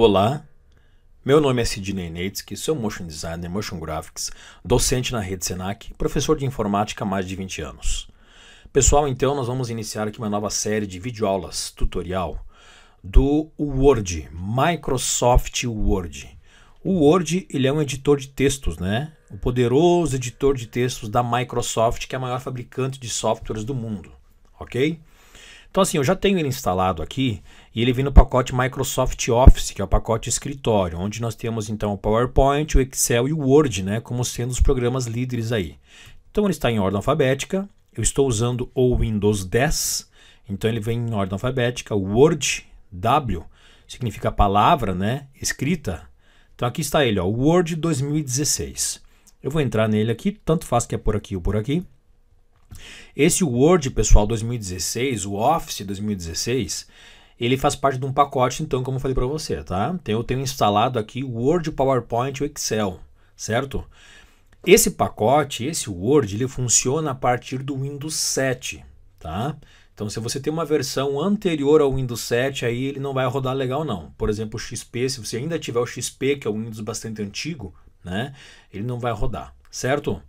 Olá, meu nome é Sidney Neitzke, sou motion designer, motion graphics, docente na rede Senac, professor de informática há mais de 20 anos. Pessoal, então nós vamos iniciar aqui uma nova série de videoaulas tutorial do Word, Microsoft Word. O Word ele é um editor de textos, né? O poderoso editor de textos da Microsoft, que é a maior fabricante de softwares do mundo, ok? Então assim, eu já tenho ele instalado aqui e ele vem no pacote Microsoft Office, que é o pacote escritório, onde nós temos então o PowerPoint, o Excel e o Word, né, como sendo os programas líderes aí. Então ele está em ordem alfabética. Eu estou usando o Windows 10, então ele vem em ordem alfabética. Word W significa palavra, né, escrita. Então aqui está ele, o Word 2016. Eu vou entrar nele aqui, tanto faz que é por aqui ou por aqui. Esse Word, pessoal, 2016, o Office 2016, ele faz parte de um pacote, então, como eu falei para você, tá? Então, eu tenho instalado aqui o Word, PowerPoint e o Excel, certo? Esse pacote, esse Word, ele funciona a partir do Windows 7, tá? Então, se você tem uma versão anterior ao Windows 7, aí ele não vai rodar legal não. Por exemplo, o XP, se você ainda tiver o XP, que é um Windows bastante antigo, né? Ele não vai rodar, certo?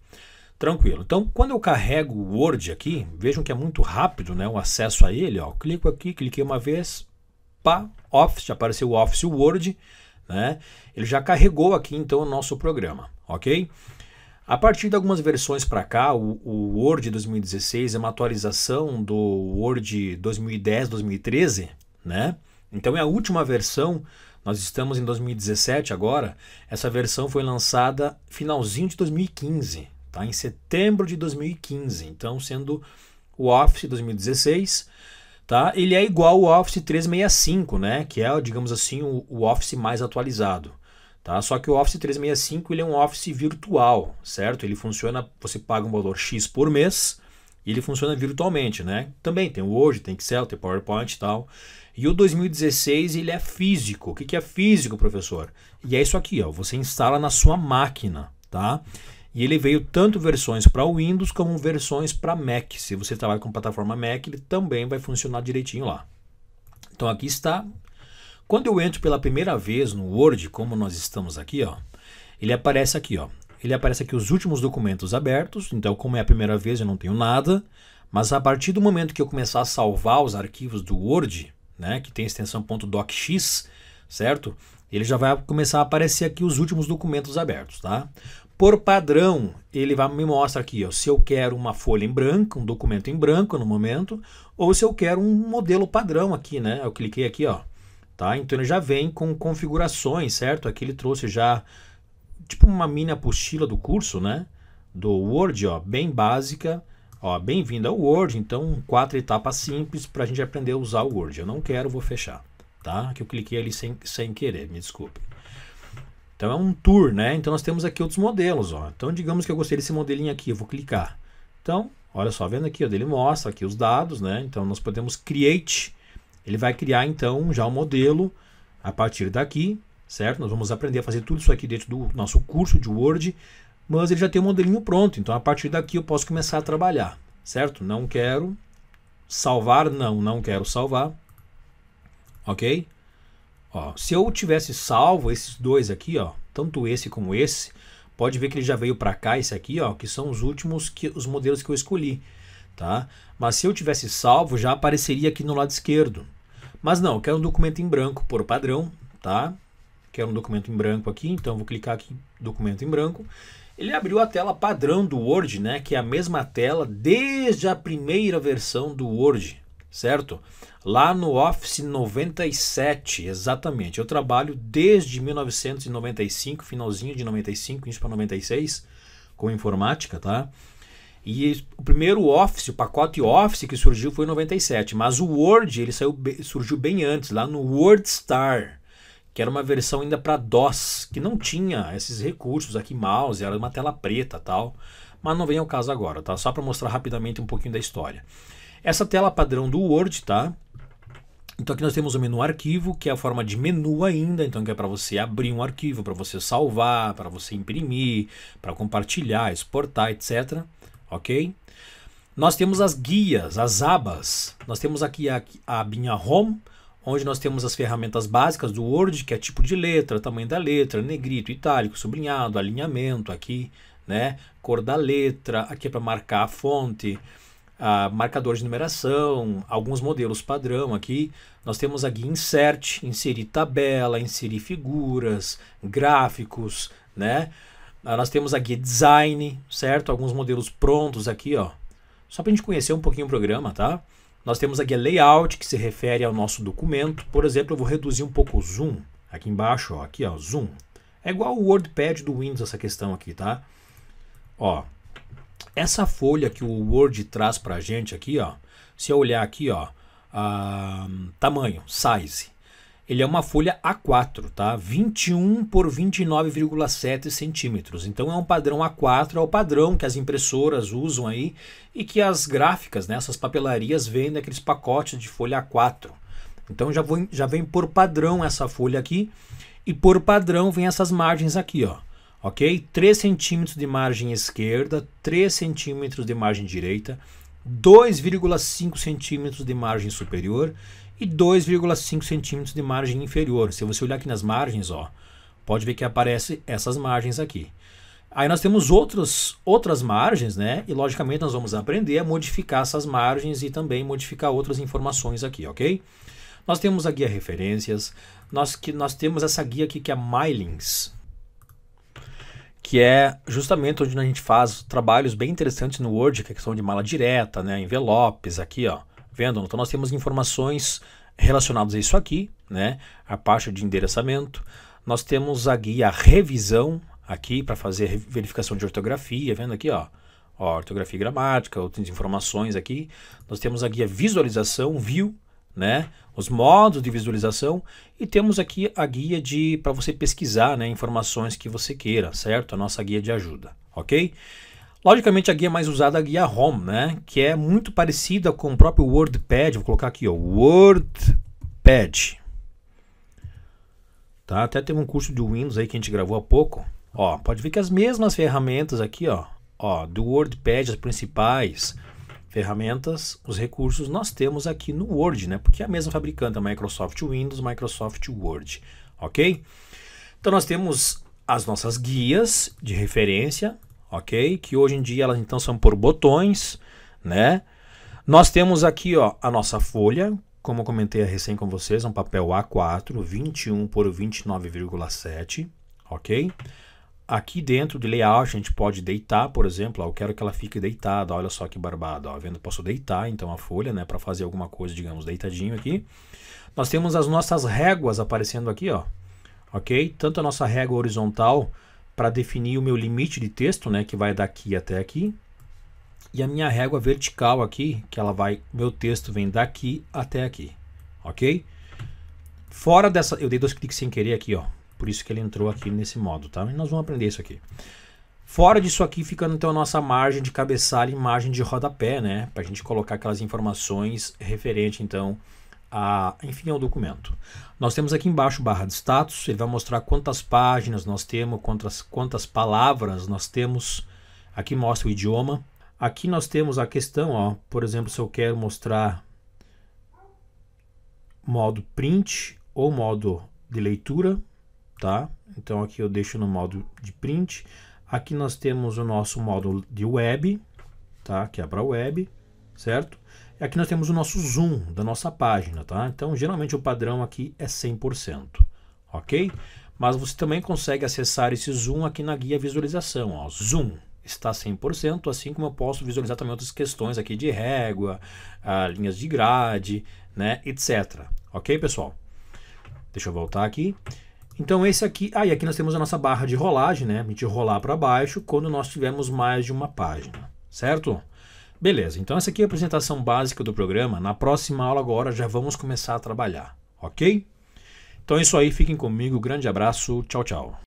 Tranquilo. Então, quando eu carrego o Word aqui, vejam que é muito rápido né, o acesso a ele. Ó. Clico aqui, cliquei uma vez, pá, Office, apareceu o Office Word. Né? Ele já carregou aqui então o nosso programa, ok? A partir de algumas versões para cá, o, o, Word 2016 é uma atualização do Word 2010-2013, né? Então é a última versão. Nós estamos em 2017 agora. Essa versão foi lançada finalzinho de 2015 tá? em setembro de 2015. Então, sendo o Office 2016, tá? ele é igual ao Office 365, né? que é, digamos assim, o, o Office mais atualizado. Tá? Só que o Office 365 ele é um Office virtual, certo? Ele funciona, você paga um valor X por mês e ele funciona virtualmente, né? Também tem o Word, tem Excel, tem PowerPoint e tal. E o 2016 ele é físico. O que, que é físico, professor? E é isso aqui, ó. Você instala na sua máquina, tá? E ele veio tanto versões para Windows como versões para Mac. Se você trabalha com plataforma Mac, ele também vai funcionar direitinho lá. Então aqui está. Quando eu entro pela primeira vez no Word, como nós estamos aqui, ó, ele aparece aqui, ó. Ele aparece aqui os últimos documentos abertos. Então, como é a primeira vez, eu não tenho nada. Mas a partir do momento que eu começar a salvar os arquivos do Word, né, que tem extensão .docx, certo? Ele já vai começar a aparecer aqui os últimos documentos abertos, tá? Por padrão, ele vai, me mostra aqui ó, se eu quero uma folha em branco, um documento em branco no momento, ou se eu quero um modelo padrão aqui, né? Eu cliquei aqui, ó. Tá? Então ele já vem com configurações, certo? Aqui ele trouxe já tipo uma mini apostila do curso, né? Do Word, ó, bem básica. Ó, bem-vindo ao Word. Então, quatro etapas simples para a gente aprender a usar o Word. Eu não quero, vou fechar, tá? Que eu cliquei ali sem, sem querer, me desculpe. Então é um tour, né? Então nós temos aqui outros modelos, ó. Então digamos que eu gostei desse modelinho aqui, eu vou clicar. Então, olha só, vendo aqui, ó, ele mostra aqui os dados, né? Então nós podemos create, ele vai criar então já o um modelo a partir daqui, certo? Nós vamos aprender a fazer tudo isso aqui dentro do nosso curso de Word, mas ele já tem o um modelinho pronto, então a partir daqui eu posso começar a trabalhar, certo? Não quero salvar, não, não quero salvar, ok? Ó, se eu tivesse salvo esses dois aqui, ó, tanto esse como esse, pode ver que ele já veio para cá, esse aqui, ó, que são os últimos que, os modelos que eu escolhi, tá? Mas se eu tivesse salvo, já apareceria aqui no lado esquerdo. Mas não, eu quero um documento em branco por padrão, tá? Quero um documento em branco aqui, então vou clicar aqui documento em branco. Ele abriu a tela padrão do Word, né, que é a mesma tela desde a primeira versão do Word, certo? Lá no Office 97, exatamente. Eu trabalho desde 1995, finalzinho de 95, início para 96, com informática, tá? E o primeiro Office, o pacote Office que surgiu foi em 97, mas o Word ele saiu, surgiu bem antes, lá no WordStar, que era uma versão ainda para DOS, que não tinha esses recursos aqui, mouse, era uma tela preta tal. Mas não vem ao caso agora, tá? Só para mostrar rapidamente um pouquinho da história. Essa tela padrão do Word, tá? Então aqui nós temos o menu arquivo, que é a forma de menu ainda, então que é para você abrir um arquivo, para você salvar, para você imprimir, para compartilhar, exportar, etc. Ok? Nós temos as guias, as abas. Nós temos aqui a, a abinha Home, onde nós temos as ferramentas básicas do Word, que é tipo de letra, tamanho da letra, negrito, itálico, sublinhado, alinhamento aqui, né? Cor da letra, aqui é para marcar a fonte ah, marcador de numeração, alguns modelos padrão aqui. Nós temos aqui insert, inserir tabela, inserir figuras, gráficos, né? Ah, nós temos aqui design, certo? Alguns modelos prontos aqui, ó. Só para a gente conhecer um pouquinho o programa, tá? Nós temos a layout, que se refere ao nosso documento. Por exemplo, eu vou reduzir um pouco o zoom aqui embaixo, ó, aqui, ó, zoom. É igual o WordPad do Windows essa questão aqui, tá? Ó, essa folha que o Word traz para a gente aqui, ó, se eu olhar aqui, ó, tamanho, size, ele é uma folha A4, tá? 21 por 29,7 centímetros. Então é um padrão A4, é o padrão que as impressoras usam aí e que as gráficas, né, essas papelarias vendem aqueles pacotes de folha A4. Então já, vou, já vem por padrão essa folha aqui e por padrão vem essas margens aqui, ó ok? 3 centímetros de margem esquerda, 3 centímetros de margem direita, 2,5 centímetros de margem superior e 2,5 centímetros de margem inferior. Se você olhar aqui nas margens, ó, pode ver que aparece essas margens aqui. Aí nós temos outros, outras margens, né? E logicamente nós vamos aprender a modificar essas margens e também modificar outras informações aqui, ok? Nós temos a guia referências, nós, que, nós temos essa guia aqui que é a Mylings, que é justamente onde a gente faz trabalhos bem interessantes no Word, que é a questão de mala direta, né, envelopes, aqui, ó, vendo? Então nós temos informações relacionadas a isso aqui, né, a parte de endereçamento. Nós temos a guia revisão aqui para fazer verificação de ortografia, vendo aqui, ó, ó ortografia e gramática, outras informações aqui. Nós temos a guia visualização, view, né? Os modos de visualização e temos aqui a guia de para você pesquisar, né, informações que você queira, certo? A nossa guia de ajuda, OK? Logicamente a guia mais usada é a guia Home, né, que é muito parecida com o próprio WordPad, vou colocar aqui, ó, WordPad. Tá? Até teve um curso de Windows aí que a gente gravou há pouco. Ó, pode ver que as mesmas ferramentas aqui, ó, ó, do WordPad as principais, ferramentas, os recursos nós temos aqui no Word, né? Porque é a mesma fabricante, a Microsoft Windows, Microsoft Word, ok? Então nós temos as nossas guias de referência, ok? Que hoje em dia elas então são por botões, né? Nós temos aqui ó, a nossa folha, como eu comentei recém com vocês, é um papel A4, 21 por 29,7, ok? Aqui dentro de layout, a gente pode deitar, por exemplo, ó, eu quero que ela fique deitada, olha só que barbada, ó, vendo? Posso deitar então a folha, né, para fazer alguma coisa, digamos, deitadinho aqui. Nós temos as nossas réguas aparecendo aqui, ó, ok? Tanto a nossa régua horizontal para definir o meu limite de texto, né, que vai daqui até aqui, e a minha régua vertical aqui, que ela vai, meu texto vem daqui até aqui, ok? Fora dessa, eu dei dois cliques sem querer aqui, ó, por isso que ele entrou aqui nesse modo, tá? E nós vamos aprender isso aqui. Fora disso aqui fica então a nossa margem de cabeçalho e margem de rodapé, né? Para a gente colocar aquelas informações referente então a, enfim, ao documento. Nós temos aqui embaixo barra de status, ele vai mostrar quantas páginas nós temos, quantas, quantas palavras nós temos. Aqui mostra o idioma. Aqui nós temos a questão, ó, por exemplo, se eu quero mostrar modo print ou modo de leitura, tá? Então aqui eu deixo no modo de print. Aqui nós temos o nosso módulo de web, tá? Que é para web, certo? E aqui nós temos o nosso zoom da nossa página, tá? Então geralmente o padrão aqui é 100%, ok? Mas você também consegue acessar esse zoom aqui na guia visualização, ó, zoom está 100%, assim como eu posso visualizar também outras questões aqui de régua, ah, linhas de grade, né, etc. Ok, pessoal? Deixa eu voltar aqui. Então esse aqui, aí ah, aqui nós temos a nossa barra de rolagem, né? A gente rolar para baixo quando nós tivermos mais de uma página, certo? Beleza, então essa aqui é a apresentação básica do programa. Na próxima aula agora já vamos começar a trabalhar, ok? Então é isso aí, fiquem comigo, grande abraço, tchau, tchau.